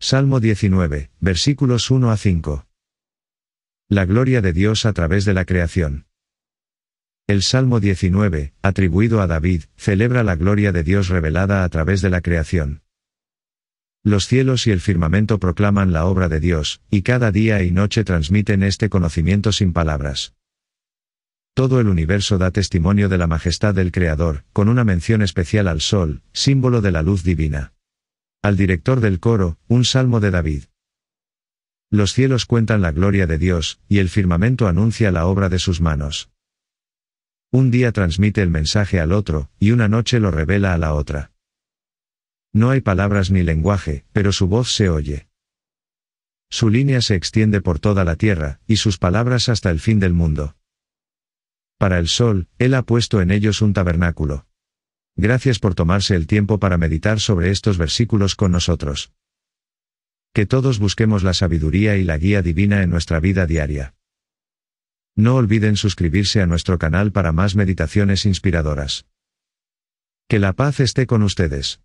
Salmo 19, versículos 1 a 5. La gloria de Dios a través de la creación. El Salmo 19, atribuido a David, celebra la gloria de Dios revelada a través de la creación. Los cielos y el firmamento proclaman la obra de Dios, y cada día y noche transmiten este conocimiento sin palabras. Todo el universo da testimonio de la majestad del Creador, con una mención especial al Sol, símbolo de la luz divina. Al director del coro, un salmo de David. Los cielos cuentan la gloria de Dios, y el firmamento anuncia la obra de sus manos. Un día transmite el mensaje al otro, y una noche lo revela a la otra. No hay palabras ni lenguaje, pero su voz se oye. Su línea se extiende por toda la tierra, y sus palabras hasta el fin del mundo. Para el sol, Él ha puesto en ellos un tabernáculo. Gracias por tomarse el tiempo para meditar sobre estos versículos con nosotros. Que todos busquemos la sabiduría y la guía divina en nuestra vida diaria. No olviden suscribirse a nuestro canal para más meditaciones inspiradoras. Que la paz esté con ustedes.